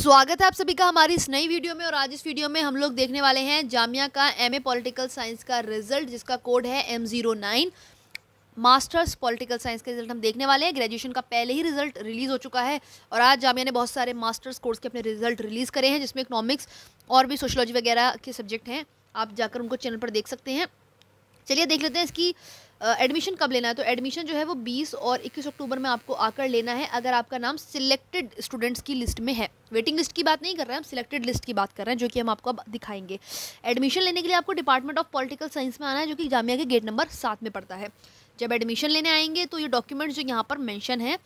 स्वागत है आप सभी का हमारी इस नई वीडियो में और आज इस वीडियो में हम लोग देखने वाले हैं जामिया का एमए पॉलिटिकल साइंस का रिजल्ट जिसका कोड है M zero nine masters political science का रिजल्ट हम देखने वाले हैं ग्रेजुएशन का पहले ही रिजल्ट रिलीज़ हो चुका है और आज जामिया ने बहुत सारे मास्टर्स कोर्स के अपने रिजल्ट रिलीज़ करे हैं जिसमें इकनॉमिक्स और भी सोशोलॉजी वगैरह के सब्जेक्ट हैं आप जाकर उनको चैनल पर देख सकते हैं चलिए देख लेते हैं इसकी एडमिशन कब लेना है तो एडमिशन जो है वो 20 और 21 अक्टूबर में आपको आकर लेना है अगर आपका नाम सिलेक्टेड स्टूडेंट्स की लिस्ट में है वेटिंग लिस्ट की बात नहीं कर रहे हैं हम सिलेक्टेड लिस्ट की बात कर रहे हैं जो कि हम आपको अब दिखाएंगे एडमिशन लेने के लिए आपको डिपार्टमेंट ऑफ पॉलिटिकल साइंस में आना है जो कि जामिया के गेट नंबर सात में पड़ता है जब एडमिशन लेने आएंगे तो ये डॉक्यूमेंट्स जो यहाँ पर मैंशन है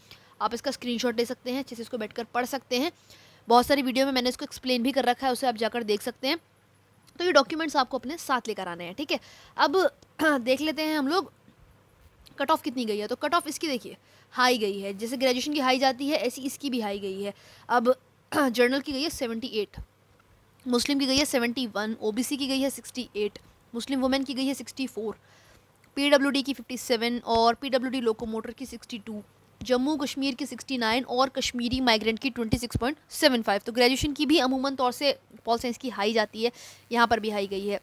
आप इसका स्क्रीन ले सकते हैं अच्छे से इसको बैठ पढ़ सकते हैं बहुत सारी वीडियो में मैंने इसको एक्सप्लेन भी कर रखा है उसे आप जाकर देख सकते हैं तो ये डॉक्यूमेंट्स आपको अपने साथ लेकर आने हैं ठीक है अब देख लेते हैं हम लोग कट ऑफ कितनी गई है तो कट ऑफ इसकी देखिए हाई गई है जैसे ग्रेजुएशन की हाई जाती है ऐसी इसकी भी हाई गई है अब जर्नल की गई है सेवेंटी एट मुस्लिम की गई है seventy one O B C की गई है सिक्सटी एट मुस्लिम वुमेन की गई है sixty four P W D की फिफ्टी सेवन और पी डब्ल्यू डी लोकोमोटर की सिक्सटी टू जम्मू कश्मीर की सिक्सटी नाइन और कश्मीरी माइग्रेंट की twenty six point seven five तो ग्रेजुएशन की भी अमूमन तौर से पॉल साइंस की हाई जाती है यहाँ पर भी हाई गई है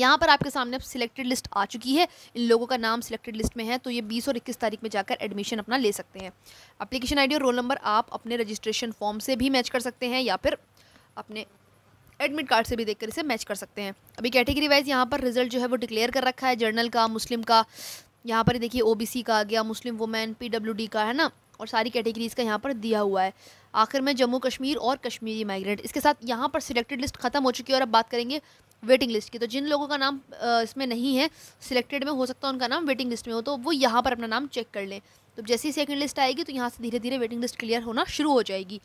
यहाँ पर आपके सामने अब सिलेक्टेड लिस्ट आ चुकी है इन लोगों का नाम सिलेक्टेड लिस्ट में है तो ये 20 और 21 तारीख में जाकर एडमिशन अपना ले सकते हैं अप्लीकेशन आईडी और रोल नंबर आप अपने रजिस्ट्रेशन फॉर्म से भी मैच कर सकते हैं या फिर अपने एडमिट कार्ड से भी देखकर इसे मैच कर सकते हैं अभी कैटेगरी वाइज यहाँ पर रिजल्ट जो है वो डिक्लेयर कर रखा है जर्नल का मुस्लिम का यहाँ पर देखिए ओबीसी का आ गया मुस्लिम वुमेन पीडब्ल्यूडी का है ना और सारी कैटेगरीज़ का यहाँ पर दिया हुआ है आखिर में जम्मू कश्मीर और कश्मीरी माइग्रेंट इसके साथ यहाँ पर सिलेक्टेड लिस्ट खत्म हो चुकी है और अब बात करेंगे वेटिंग लिस्ट की तो जिन लोगों का नाम इसमें नहीं है सिलेक्टेड में हो सकता है उनका नाम वेटिंग लिस्ट में हो तो वो यहाँ पर अपना नाम चेक कर लें तो जैसे ही सेकेंड लिस्ट आएगी तो यहाँ से धीरे धीरे वेटिंग लिस्ट क्लियर होना शुरू हो जाएगी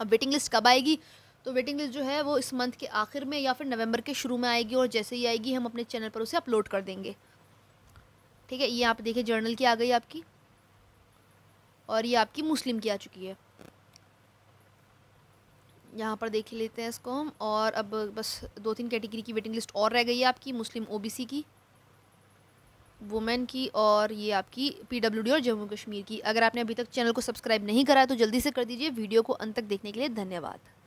अब वेटिंग लिस्ट कब आएगी तो वेटिंग लिस्ट जो है वो इस मंथ के आखिर में या फिर नवंबर के शुरू में आएगी और जैसे ही आएगी हम अपने चैनल पर उसे अपलोड कर देंगे ठीक है ये आप देखिए जर्नल की आ गई आपकी और ये आपकी मुस्लिम की आ चुकी है यहाँ पर देख लेते हैं इसको हम और अब बस दो तीन कैटेगरी की वेटिंग लिस्ट और रह गई है आपकी मुस्लिम ओबीसी की वुमेन की और ये आपकी पीडब्ल्यूडी और जम्मू कश्मीर की अगर आपने अभी तक चैनल को सब्सक्राइब नहीं करा है तो जल्दी से कर दीजिए वीडियो को अंत तक देखने के लिए धन्यवाद